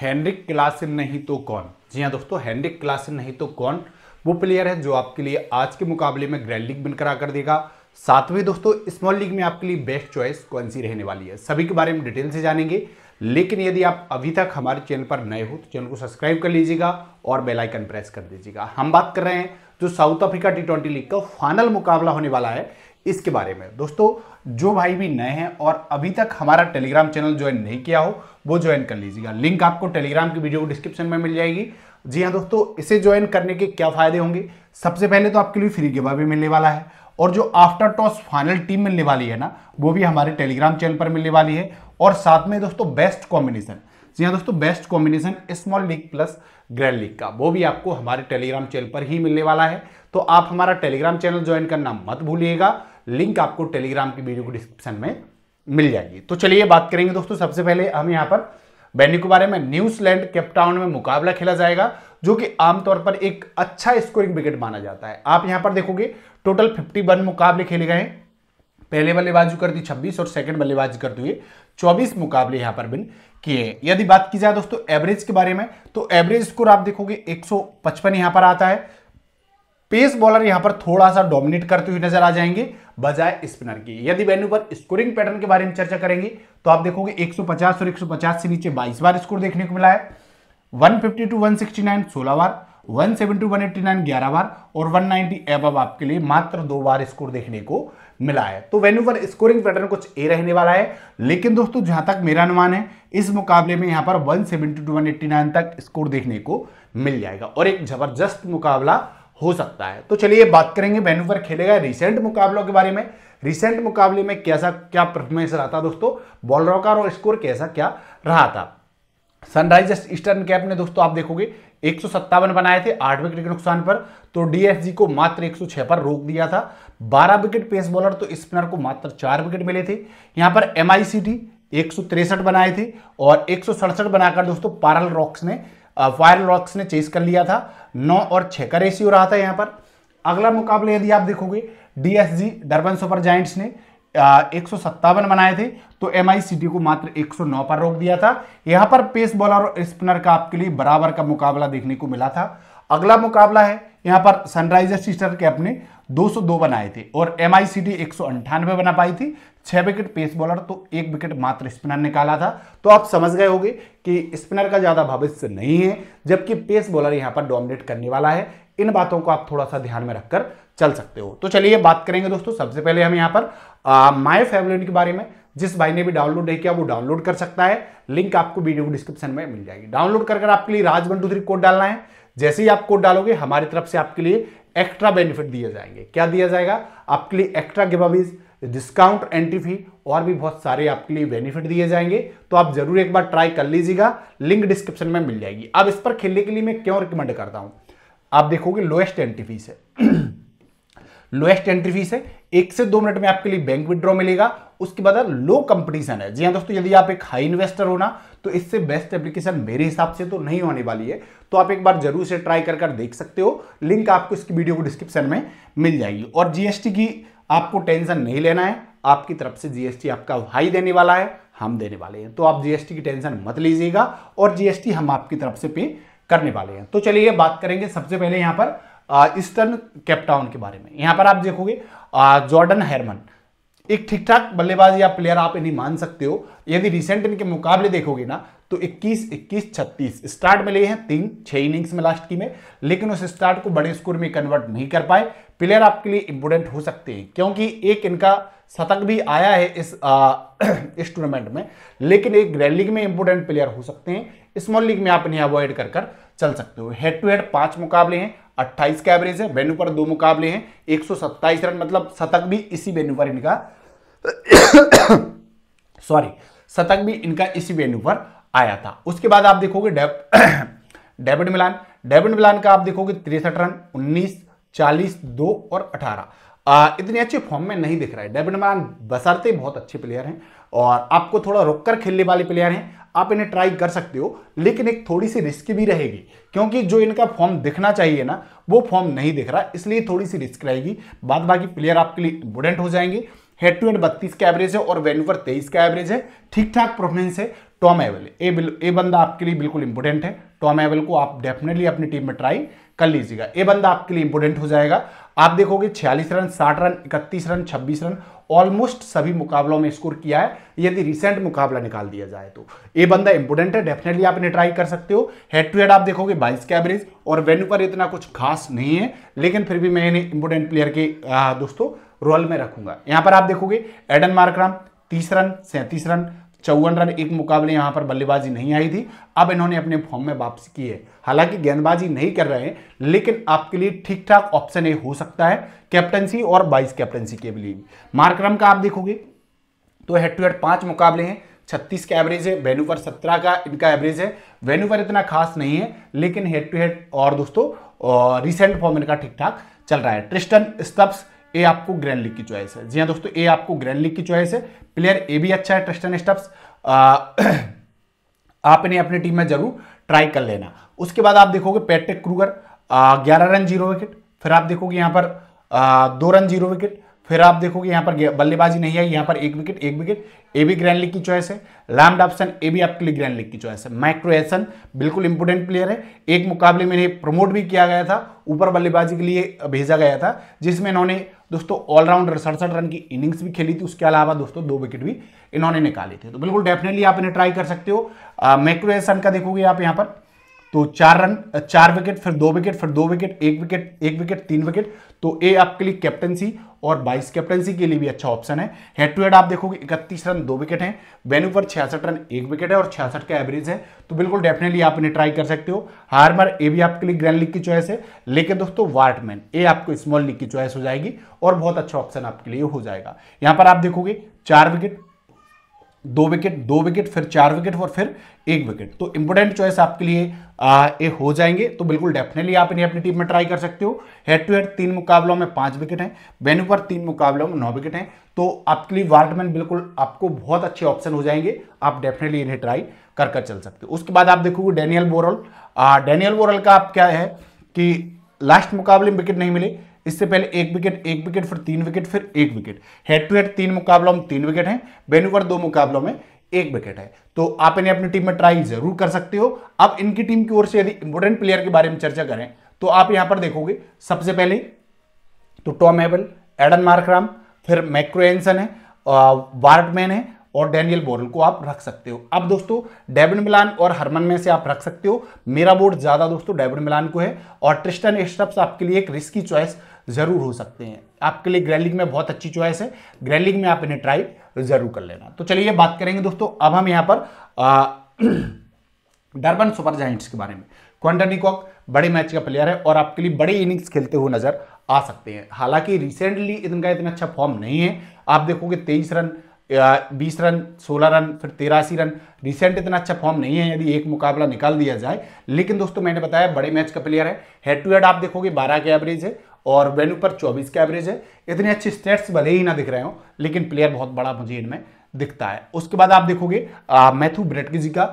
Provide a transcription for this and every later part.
Heinrich Klaasen नहीं तो कौन जी हाँ दोस्तों हैंनरिक क्लासिन नहीं तो कौन वो प्लेयर है जो आपके लिए आज के मुकाबले में ग्रैंड लीग बनकर कर देगा सातवें दोस्तों स्मॉल लीग में आपके लिए बेस्ट चॉइस कौन सी रहने वाली है सभी के बारे में डिटेल से जानेंगे लेकिन यदि आप अभी तक हमारे चैनल पर नए हो तो चैनल को सब्सक्राइब कर लीजिएगा और बेल आइकन प्रेस कर दीजिएगा हम बात कर रहे हैं जो South Africa T twenty league का फाइनल मुकाबला होने वाला है इसके बारे में दोस्तों जो भाई भी नए हैं और अभी तक हमारा टेलीग्राम चैनल ज्वाइन नहीं किया हो वो ज्वाइन कर लीजिएगा लिंक आपको टेलीग्राम की वीडियो डिस्क्रिप्शन में मिल जाएगी जी हाँ दोस्तों इसे ज्वाइन करने के क्या फायदे होंगे सबसे पहले तो आपके लिए फ्री गिवा भी मिलने वाला है और जो आफ्टर टॉस फाइनल टीम मिलने वाली है ना वो भी हमारे टेलीग्राम चैनल पर मिलने वाली है और साथ में दोस्तों बेस्ट कॉम्बिनेशन जी हाँ दोस्तों best combination small league plus grand league का वो भी आपको हमारे टेलीग्राम चैनल पर ही मिलने वाला है तो आप हमारा टेलीग्राम चैनल ज्वाइन करना मत भूलिएगा लिंक आपको टेलीग्राम की वीडियो को डिस्क्रिप्शन में मिल जाएगी तो चलिए बात करेंगे दोस्तों सबसे पहले हम यहाँ पर बैनी के बारे में न्यूजीलैंड केपटाउन में मुकाबला खेला जाएगा जो कि आमतौर पर एक अच्छा स्कोरिंग विकेट माना जाता है आप यहाँ पर देखोगे टोटल फिफ्टी मुकाबले खेले गए हैं पहले बल्लेबाजी कर दी छब्बीस और सेकेंड बल्लेबाजी कर दिए चौबीस मुकाबले यहाँ पर बिन किए यदि बात की जाए दोस्तों एवरेज के बारे में तो एवरेज स्कोर आप देखोगे 155 सौ यहाँ पर आता है पेस बॉलर यहां पर थोड़ा सा डोमिनेट करते हुए नजर आ जाएंगे बजाय स्पिनर की यदि वेन्यू पर स्कोरिंग पैटर्न के बारे में चर्चा करेंगे तो आप देखोगे 150 और 150 से नीचे 22 बार स्कोर देखने को मिला है 150 टू 169 16 बार 170 टू 189 11 बार और 190 नाइनटी एबव आपके लिए मात्र दो बार स्कोर देखने को मिला है तो वेन्यू पर स्कोरिंग पैटर्न कुछ ए रहने वाला है लेकिन दोस्तों जहां तक मेरा अनुमान है इस मुकाबले में यहां पर वन टू 189 तक स्कोर देखने को मिल जाएगा और एक जबरदस्त मुकाबला हो सकता है तो चलिए बात करेंगे वैनूवर खेले गए रिसेंट मुकाबलों के बारे में रिसेंट मुकाबले में कैसा क्या परफॉर्मेंस रहा था दोस्तों बॉलरों का और स्कोर कैसा क्या रहा था सनराइजर्स ईस्टर्न कैप ने दोस्तों आप देखोगे एक बनाए थे आठ विकेट के नुकसान पर तो डीएसजी को मात्र 106 पर रोक दिया था 12 विकेट पेस बॉलर तो स्पिनर को मात्र चार विकेट मिले थे यहां पर एम एक बनाए थे और एक बनाकर दोस्तों पारल रॉक्स ने फायर रॉक्स ने चेस कर लिया था नौ और छः का रेशियो रहा था यहाँ पर अगला मुकाबला यदि आप देखोगे डीएसजी डरबन सुपर जाइंट्स ने एक बनाए थे तो एम को मात्र 109 पर रोक दिया था यहाँ पर पेस बॉलर और स्पिनर का आपके लिए बराबर का मुकाबला देखने को मिला था अगला मुकाबला है यहां पर सनराइजर सिस्टर के अपने 202 बनाए थे और एम आई सी डी एक बना पाई थी छह विकेट पेस बॉलर तो एक विकेट मात्र स्पिनर निकाला था तो आप समझ गए होंगे कि स्पिनर का ज़्यादा भविष्य नहीं है जबकि पेस बॉलर यहां पर डोमिनेट करने वाला है इन बातों को आप थोड़ा सा ध्यान में रखकर चल सकते हो तो चलिए बात करेंगे दोस्तों सबसे पहले हम यहां पर माय फेवरेट के बारे में जिस भाई ने भी डाउनलोड नहीं किया वो डाउनलोड कर सकता है लिंक आपको वीडियो डिस्क्रिप्शन में मिल जाएगी डाउनलोड कर आपके लिए राजवन टू थ्री कोड डालना है जैसे ही आप कोड डालोगे हमारी तरफ से आपके लिए एक्स्ट्रा बेनिफिट दिए जाएंगे क्या दिया जाएगा आपके लिए extra giveaways discount entry fee और भी बहुत सारे आपके लिए बेनिफिट दिए जाएंगे तो आप जरूर एक बार ट्राई कर लीजिएगा लिंक डिस्क्रिप्शन में मिल जाएगी अब इस पर खेलने के लिए मैं क्यों रिकमेंड करता हूं आप देखोगे लोएस्ट एंट्री फीस है लोएस्ट एंट्री फीस है एक से दो मिनट में आपके लिए बैंक विड्रॉ मिलेगा उसके बाद लो कंपटीशन है जी हाँ दोस्तों यदि आप एक हाई इन्वेस्टर हो ना तो इससे बेस्ट एप्लीकेशन मेरे हिसाब से तो नहीं होने वाली है तो आप एक बार जरूर से ट्राई कर कर देख सकते हो लिंक आपको इसकी वीडियो को डिस्क्रिप्शन में मिल जाएगी और जीएसटी की आपको टेंशन नहीं लेना है आपकी तरफ से जीएसटी आपका हाई देने वाला है हम देने वाले हैं तो आप जीएसटी की टेंशन मत लीजिएगा और जीएसटी हम आपकी तरफ से पे करने वाले हैं तो चलिए बात करेंगे सबसे पहले यहाँ पर ईस्टर्न केपटाउन के बारे में यहां पर आप देखोगे जॉर्डन हेरमन एक ठीक ठाक बल्लेबाज या प्लेयर आप इन्हें मान सकते हो यदि रिसेंट इनके मुकाबले देखोगे ना तो 21 21 36 स्टार्ट में लिए हैं तीन छह इनिंग्स में लास्ट की में लेकिन उस स्टार्ट को बड़े स्कोर में कन्वर्ट नहीं कर पाए प्लेयर आपके लिए इंपोर्टेंट हो सकते हैं क्योंकि एक इनका शतक भी आया है इस आ, इस टूर्नामेंट में लेकिन एक ग्रैंड लीग में इंपोर्टेंट प्लेयर हो सकते हैं स्मॉल लीग में आप इन्हें अवॉइड कर कर चल सकते हो हेड टू हेड पांच मुकाबले हैं 28 का एवरेज है वेन्यू पर दो मुकाबले हैं 127 रन मतलब शतक भी इसी वेन्यू पर इनका सॉरी शतक भी इनका इसी वेन्यू पर आया था उसके बाद आप देखोगे डेविड मिलान डेविड मिलान का आप देखोगे तिरसठ रन उन्नीस चालीस दो और अठारह इतने अच्छे फॉर्म में नहीं दिख रहा है डेविड मिलान बसरते बहुत अच्छे प्लेयर हैं और आपको थोड़ा रुक कर खेलने वाले प्लेयर हैं आप इन्हें ट्राई कर सकते हो लेकिन एक थोड़ी सी रिस्क भी रहेगी क्योंकि जो इनका फॉर्म दिखना चाहिए ना वो फॉर्म नहीं दिख रहा इसलिए थोड़ी सी रिस्क रहेगी बाद बाकी प्लेयर आपके लिए इंपोर्टेंट हो जाएंगे हेड टू हेड बत्तीस का एवरेज है और वैनूवर तेईस का एवरेज है ठीक ठाक परफॉर्मेंस है टॉम एवल ए बंदा आपके लिए बिल्कुल इंपॉर्टेंट है टॉम एवल को आप डेफिनेटली अपनी टीम में ट्राई कर लीजिएगा ए बंदा आपके लिए इंपोर्टेंट हो जाएगा आप देखोगे 46 run 60 run 31 run 26 run almost सभी मुकाबलों में स्कोर किया है यदि रिसेंट मुकाबला निकाल दिया जाए तो ए बंदा इंपोर्टेंट है डेफिनेटली आप इन्हें ट्राई कर सकते हो हेड टू हेड आप देखोगे 22 का एवरेज और वेन्यू पर इतना कुछ खास नहीं है लेकिन फिर भी मैं इन्हें इंपोर्टेंट प्लेयर के दोस्तों रोल में रखूंगा यहां पर आप देखोगे एडन मार्क्राम तीस रन सैंतीस रन चौवन रन एक मुकाबले यहां पर बल्लेबाजी नहीं आई थी अब इन्होंने अपने फॉर्म में वापसी की है हालांकि गेंदबाजी नहीं कर रहे हैं लेकिन आपके लिए ठीक ठाक ऑप्शन हो सकता है कैप्टनसी और वाइस कैप्टनसी के लिए मार्क्रम का आप देखोगे तो हेड टू हेड पांच मुकाबले हैं छत्तीस का एवरेज है वेन्यू पर सत्रह का इनका एवरेज है वेन्यू पर इतना खास नहीं है लेकिन हेड टू हेड और दोस्तों रिसेंट फॉर्म इनका ठीक ठाक चल रहा है ट्रिस्टन स्टब्स ए आपको ग्रैंड लीग की चॉइस है जी हाँ दोस्तों ए आपको ग्रैंड लीग की चॉइस है प्लेयर ए भी अच्छा है ट्रस्टन स्टप्स आपने अपनी टीम में जरूर ट्राई कर लेना उसके बाद आप देखोगे पैट्रिक क्रूगर ग्यारह रन जीरो विकेट फिर आप देखोगे यहाँ पर आ, दो रन जीरो विकेट फिर आप देखोगे यहाँ पर बल्लेबाजी नहीं आई यहाँ पर एक विकेट एक विकेट ए भी ग्रैंड लीग की चॉइस है लैम्ड ऑप्शन ए भी आपके लिए ग्रैंड लीग की चॉइस है मैक्रोएसन बिल्कुल इंपोर्टेंट प्लेयर है एक मुकाबले में इन्हें प्रमोट भी किया गया था ऊपर बल्लेबाजी के लिए भेजा गया था जिसमें इन्होंने दोस्तों ऑलराउंडर सड़सठ रन की इनिंग्स भी खेली थी उसके अलावा दोस्तों दो विकेट भी इन्होंने निकाले थे तो बिल्कुल डेफिनेटली आप इन्हें ट्राई कर सकते हो एसन का देखोगे आप यहाँ पर तो चार रन चार विकेट फिर दो विकेट फिर दो विकेट एक विकेट एक विकेट तीन विकेट तो ए आपके लिए कैप्टनसी और बाइस कैप्टनसी के लिए भी अच्छा ऑप्शन है हेड टू हेड आप देखोगे इकतीस रन दो विकेट हैं वेन्यू पर छियासठ रन एक विकेट है और छियासठ का एवरेज है तो बिल्कुल डेफिनेटली आप इन्हें ट्राई कर सकते हो हार्मर ए भी आपके लिए ग्रैंड लीग की चॉइस है लेकिन दोस्तों वार्टमैन ए आपको स्मॉल लीग की चॉइस हो जाएगी और बहुत अच्छा ऑप्शन आपके लिए हो जाएगा यहां पर आप देखोगे चार विकेट दो विकेट दो विकेट फिर चार विकेट और फिर एक विकेट तो इंपोर्टेंट चॉइस आपके लिए आ, ए हो जाएंगे तो बिल्कुल डेफिनेटली आप इन्हें अपनी टीम में ट्राई कर सकते हो हेड टू हेड तीन मुकाबलों में पांच विकेट हैं वेन्यू पर तीन मुकाबलों में नौ विकेट हैं तो आपके लिए वार्डमैन बिल्कुल आपको बहुत अच्छे ऑप्शन हो जाएंगे आप डेफिनेटली इन्हें ट्राई कर कर चल सकते हो उसके बाद आप देखोगे डेनियल बोरल डेनियल बोरल का आप क्या है कि लास्ट मुकाबले में विकेट नहीं मिले इससे पहले एक विकेट एक विकेट फिर तीन विकेट फिर एक विकेट हेड टू हेड तीन मुकाबलों में तीन विकेट हैं बेनुकर दो मुकाबलों में एक विकेट है तो आप इन्हें अपनी टीम में ट्राई जरूर कर सकते हो अब इनकी टीम की ओर से यदि इंपोर्टेंट प्लेयर के बारे में चर्चा करें तो आप यहां पर देखोगे सबसे पहले तो टॉम एबल एडन मार्क्राम फिर एनसन है वार्डमैन है और डेनियल बोरल को आप रख सकते हो अब दोस्तों डेविड मिलान और हरमन में से आप रख सकते हो मेरा वोट ज़्यादा दोस्तों डेविड मिलान को है और ट्रिस्टन स्टप्स आपके लिए एक रिस्की चॉइस ज़रूर हो सकते हैं आपके लिए ग्रैलिंग में बहुत अच्छी चॉइस है ग्रैलिंग में आप इन्हें ट्राई ज़रूर कर लेना तो चलिए बात करेंगे दोस्तों अब हम यहाँ पर डरबन सुपर जाइंट्स के बारे में क्वांटनिकॉक बड़े मैच का प्लेयर है और आपके लिए बड़े इनिंग्स खेलते हुए नज़र आ सकते हैं हालांकि रिसेंटली इनका इतना अच्छा फॉर्म नहीं है आप देखोगे तेईस रन बीस रन सोलह रन फिर तेरासी रन रिसेंट इतना अच्छा फॉर्म नहीं है यदि एक मुकाबला निकाल दिया जाए लेकिन दोस्तों मैंने बताया बड़े मैच का प्लेयर है हेड टू हेड आप देखोगे बारह के एवरेज है और वेन्यू पर 24 का एवरेज है इतने अच्छे स्टेट्स भले ही ना दिख रहे हो लेकिन प्लेयर बहुत बड़ा मुझे इनमें दिखता है उसके बाद आप देखोगे मैथ्यू ब्रेटकी जी का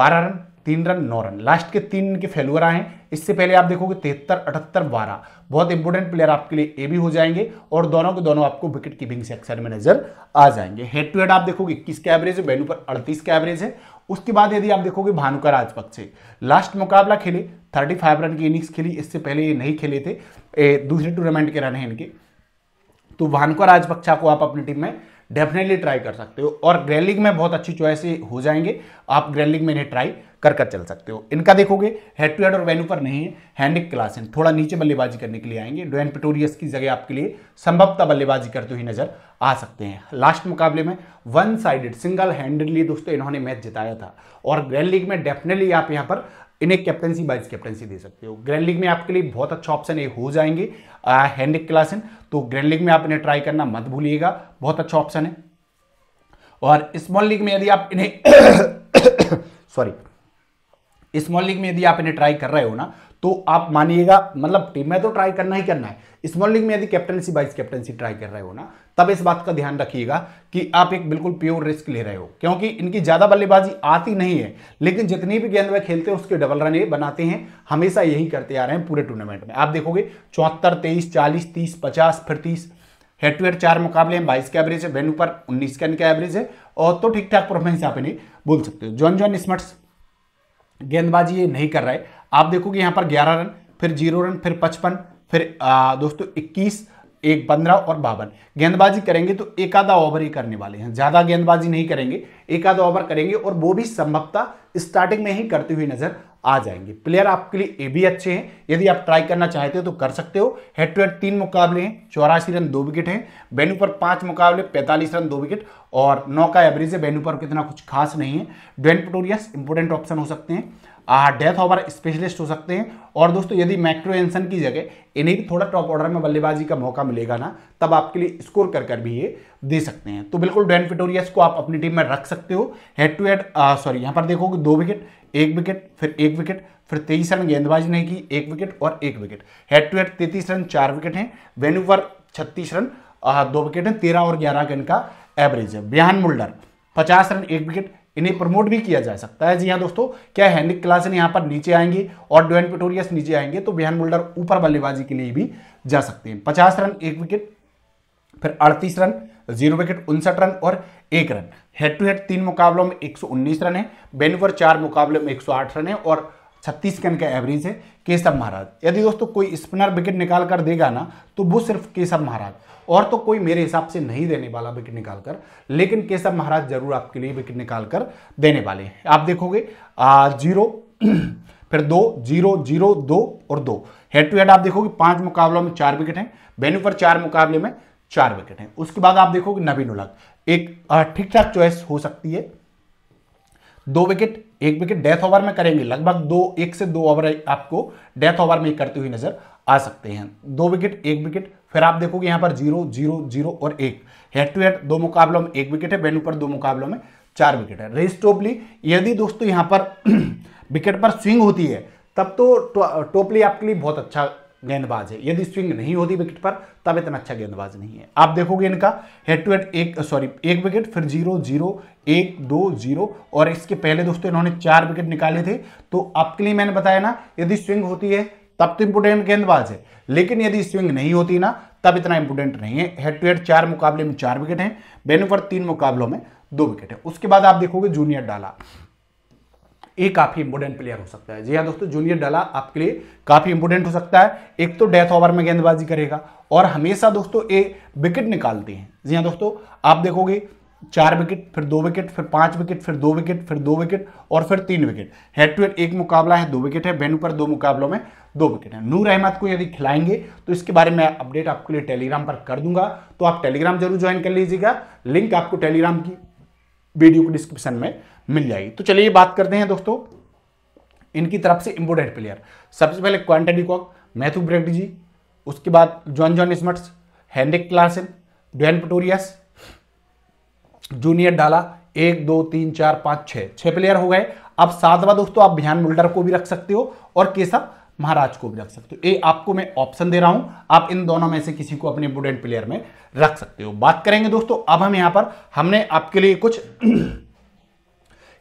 बारह रन तीन रन नौ रन लास्ट के तीन के फेलुअर आए हैं इससे पहले आप देखोगे तिहत्तर अठहत्तर बारह बहुत इंपॉर्टेंट प्लेयर आपके लिए ए भी हो जाएंगे और दोनों के दोनों आपको विकेट कीपिंग सेक्शन में नजर आ जाएंगे हेड टू हेड आप देखोगे इक्कीस के एवरेज है वेन्यू पर अड़तीस का एवरेज है उसके बाद यदि आप देखोगे भानुका राजपक्षे लास्ट मुकाबला खेले 35 रन की इनिंग्स खेली इससे पहले ये नहीं खेले थे ए, दूसरे टूर्नामेंट के रन हैं इनके तो भानुका राजपक्षा को आप अपनी टीम में डेफिनेटली ट्राई कर सकते हो और ग्रेलिंग में बहुत अच्छी चॉइस हो जाएंगे आप ग्रेलिंग में इन्हें ट्राई कर कर चल सकते हो इनका देखोगे हेड टू हेड और वेन्यू पर नहीं है हैंडिक क्लास इन थोड़ा नीचे बल्लेबाजी करने के लिए आएंगे डोन पिटोरियस की जगह आपके लिए संभवतः बल्लेबाजी करते हुए नजर आ सकते हैं लास्ट मुकाबले में वन साइडेड सिंगल हैंडेडली दोस्तों इन्होंने मैच जिताया था और ग्रैंड लीग में डेफिनेटली आप यहाँ पर इन्हें कैप्टनसी वाइस कैप्टनसी दे सकते हो ग्रैंड लीग में आपके लिए बहुत अच्छा ऑप्शन ये हो जाएंगे हैंड क्लासन तो ग्रैंड लीग में आप इन्हें ट्राई करना मत भूलिएगा बहुत अच्छा ऑप्शन है और स्मॉल लीग में यदि आप इन्हें सॉरी स्मॉल लीग में यदि आप इन्हें ट्राई कर रहे हो ना तो आप मानिएगा मतलब टीम में तो ट्राई करना ही करना है स्मॉल लीग में यदि कैप्टनसी वाइस कैप्टनसी ट्राई कर रहे हो ना तब इस बात का ध्यान रखिएगा कि आप एक बिल्कुल प्योर रिस्क ले रहे हो क्योंकि इनकी ज़्यादा बल्लेबाजी आती नहीं है लेकिन जितनी भी गेंद में खेलते हैं उसके डबल रन ये बनाते हैं हमेशा यही करते आ रहे हैं पूरे टूर्नामेंट में आप देखोगे चौहत्तर तेईस चालीस तीस पचास फिर तीस हेड टू हेड चार मुकाबले हैं बाईस का एवरेज है वेन्यू पर उन्नीस का इनका एवरेज है और तो ठीक ठाक परफॉर्मेंस आप इन्हें बोल सकते हो जॉन जॉन स्मर्ट्स गेंदबाजी ये नहीं कर रहा है आप देखोगे यहाँ पर 11 रन फिर जीरो रन फिर पचपन फिर आ, दोस्तों 21 एक पंद्रह और बावन गेंदबाजी करेंगे तो एक आधा ओवर ही करने वाले हैं ज़्यादा गेंदबाजी नहीं करेंगे एक आधा ओवर करेंगे और वो भी संभवतः स्टार्टिंग में ही करते हुए नजर आ जाएंगे प्लेयर आपके लिए ए भी अच्छे हैं यदि आप ट्राई करना चाहते हो तो कर सकते हो हेड टू हेड तीन मुकाबले हैं चौरासी रन दो विकेट हैं बेनू पर पांच मुकाबले पैंतालीस रन दो विकेट और नौ का एवरेज है बेनू पर कितना कुछ खास नहीं है ड्वेन पटोरियस इंपोर्टेंट ऑप्शन हो सकते हैं डेथ ओवर स्पेशलिस्ट हो सकते हैं और दोस्तों यदि मैक्रोएंसन की जगह इन्हें भी थोड़ा टॉप ऑर्डर में बल्लेबाजी का मौका मिलेगा ना तब आपके लिए स्कोर कर कर भी ये दे सकते हैं तो बिल्कुल डैन फिटोरियस को आप अपनी टीम में रख सकते हो हेड टू हेड सॉरी यहाँ पर देखोगे दो विकेट एक विकेट फिर एक विकेट फिर तेईस रन गेंदबाजी ने की एक विकेट और एक विकेट हेड टू हेड तैतीस रन चार विकेट हैं वेन्यू पर छत्तीस रन दो विकेट हैं तेरह और ग्यारह का इनका एवरेज है बिहान मुल्डर पचास रन एक विकेट इन्हें प्रमोट भी किया जा सकता है जी हाँ दोस्तों क्या है निक क्लासन यहाँ पर नीचे आएंगे और डोएन पिटोरियस नीचे आएंगे तो बिहान मुल्डर ऊपर बल्लेबाजी के लिए भी जा सकते हैं पचास रन एक विकेट फिर अड़तीस रन जीरो विकेट उनसठ रन और एक रन हेड टू हेड तीन मुकाबलों में एक रन है बेनवर चार मुकाबले में एक रन है और छत्तीस रन का एवरेज है केशव महाराज यदि दोस्तों कोई स्पिनर विकेट निकाल कर देगा ना तो वो सिर्फ केशव महाराज और तो कोई मेरे हिसाब से नहीं देने वाला विकेट निकालकर लेकिन केशव महाराज जरूर आपके लिए विकेट निकालकर देने वाले हैं आप देखोगे जीरो फिर दो जीरो जीरो दो और दो हेड टू हेड आप देखोगे पांच मुकाबलों में चार विकेट हैं बेनू पर चार मुकाबले में चार विकेट हैं उसके बाद आप देखोगे नबीन उलग एक ठीक ठाक चॉइस हो सकती है दो विकेट एक विकेट डेथ ओवर में करेंगे लगभग दो एक से दो ओवर आपको डेथ ओवर में करते हुए नजर आ सकते हैं दो विकेट एक विकेट फिर आप देखोगे यहां पर जीरो जीरो जीरो और एक हेड टू हेड दो मुकाबलों में एक विकेट है वेन्यू पर दो मुकाबलों में चार विकेट है रेस टोपली यदि दोस्तों यहां पर विकेट पर स्विंग होती है तब तो टोपली आपके लिए बहुत अच्छा गेंदबाज है यदि स्विंग नहीं होती विकेट पर तब इतना अच्छा गेंदबाज नहीं है आप देखोगे इनका हेड टू हेड एक सॉरी एक विकेट फिर जीरो जीरो एक दो जीरो और इसके पहले दोस्तों इन्होंने चार विकेट निकाले थे तो आपके लिए मैंने बताया ना यदि स्विंग होती है तब तो इंपोर्टेंट गेंदबाज है लेकिन यदि स्विंग नहीं होती ना तब इतना इंपोर्टेंट नहीं है हेड टू हेड चार मुकाबले में चार विकेट हैं बेनोफर तीन मुकाबलों में दो विकेट है उसके बाद आप देखोगे जूनियर डाला ये काफी इंपोर्टेंट प्लेयर हो सकता है जी हाँ दोस्तों जूनियर डाला आपके लिए काफी इंपोर्टेंट हो सकता है एक तो डेथ ओवर में गेंदबाजी करेगा और हमेशा दोस्तों ये विकेट निकालते हैं जी हाँ दोस्तों आप देखोगे चार विकेट फिर दो विकेट फिर पांच विकेट फिर दो विकेट फिर दो विकेट और फिर तीन विकेट हेड टू हेड एक मुकाबला है दो विकेट है वेन्यू पर दो मुकाबलों में दो विकेट है नूर अहमद को यदि खिलाएंगे तो इसके बारे में अपडेट आपके लिए टेलीग्राम पर कर दूंगा तो आप टेलीग्राम जरूर ज्वाइन कर लीजिएगा लिंक आपको टेलीग्राम की वीडियो को डिस्क्रिप्शन में मिल जाएगी तो चलिए बात करते हैं दोस्तों इनकी तरफ से इम्पोर्टेंट प्लेयर सबसे पहले Quinton Kock Matthew Breetzke उसके बाद Jon Jon Smuts Heinrich Klaasen Dane Pretorius junior डाला एक दो तीन चार पांच छह छह प्लेयर हो गए अब सातवा दोस्तों आप बिहान मुल्डर को भी रख सकते हो और केशव महाराज को भी रख सकते हो ये आपको मैं ऑप्शन दे रहा हूं आप इन दोनों में से किसी को अपने बुडेंट प्लेयर में रख सकते हो बात करेंगे दोस्तों अब हम यहां पर हमने आपके लिए कुछ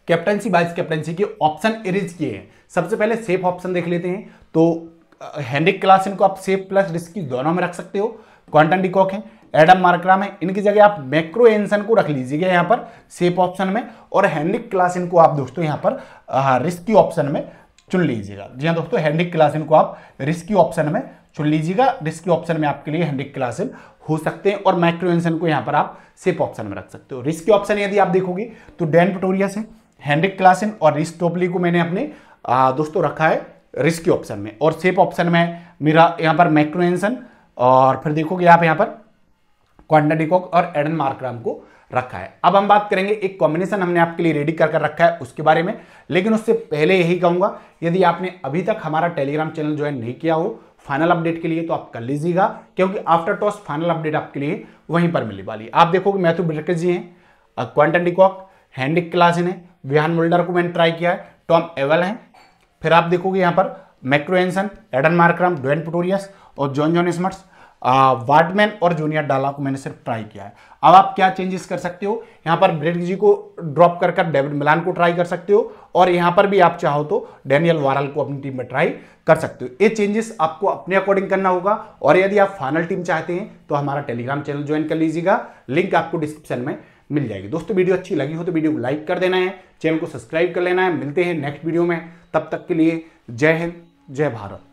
कैप्टनसी वाइस कैप्टनसी के ऑप्शन इरेज किए हैं सबसे पहले सेफ ऑप्शन देख लेते हैं तो हैंडिक क्लासन को आप सेफ प्लस रिस्की दोनों में रख सकते हो क्वांटन डिकॉक है एडम मार्कराम है इनकी जगह आप मैक्रो एंसन को रख लीजिएगा यहाँ पर सेफ ऑप्शन में और हैंडिक क्लासिन को आप दोस्तों यहाँ पर रिस्की ऑप्शन में चुन लीजिएगा जी हाँ दोस्तों हैंडिक क्लासिन को आप रिस्की ऑप्शन में चुन लीजिएगा रिस्की ऑप्शन में आपके लिए हेनरिक क्लासिन हो सकते हैं और एंसन को यहाँ पर आप सेफ ऑप्शन में रख सकते हो रिस्की ऑप्शन यदि आप देखोगे तो डैन पटोरिया से हेनरिक क्लासिन और रिस्टोपली को मैंने अपने दोस्तों रखा है रिस्की ऑप्शन में और सेफ ऑप्शन में मेरा यहाँ पर एंसन और फिर देखोगे आप यहाँ पर क्वांटन डिकॉक और एडन मार्क्राम को रखा है अब हम बात करेंगे एक कॉम्बिनेशन हमने आपके लिए रेडी कर कर रखा है उसके बारे में लेकिन उससे पहले यही कहूंगा यदि आपने अभी तक हमारा टेलीग्राम चैनल ज्वाइन नहीं किया हो फाइनल अपडेट के लिए तो आप कर लीजिएगा क्योंकि आफ्टर टॉस फाइनल अपडेट आपके लिए वहीं पर मिलने वाली है आप देखोगे मैथ्यू ब्रिटकर जी हैं क्वांटन डिकॉक हैंडिक क्लास ने विहान मोल्डर को मैंने ट्राई किया है टॉम एवल हैं फिर आप देखोगे यहाँ पर Marco Jansen Aiden Markram Dwaine Pretorius और जॉन जॉन स्मर्ट्स वार्डमैन और जूनियर डाला को मैंने सिर्फ ट्राई किया है अब आप क्या चेंजेस कर सकते हो यहाँ पर ब्रेड जी को ड्रॉप कर कर डेविड मिलान को ट्राई कर सकते हो और यहाँ पर भी आप चाहो तो डैनियल वारल को अपनी टीम में ट्राई कर सकते हो ये चेंजेस आपको अपने अकॉर्डिंग करना होगा और यदि आप फाइनल टीम चाहते हैं तो हमारा टेलीग्राम चैनल ज्वाइन कर लीजिएगा लिंक आपको डिस्क्रिप्शन में मिल जाएगी दोस्तों वीडियो अच्छी लगी हो तो वीडियो को लाइक कर देना है चैनल को सब्सक्राइब कर लेना है मिलते हैं नेक्स्ट वीडियो में तब तक के लिए जय हिंद जय भारत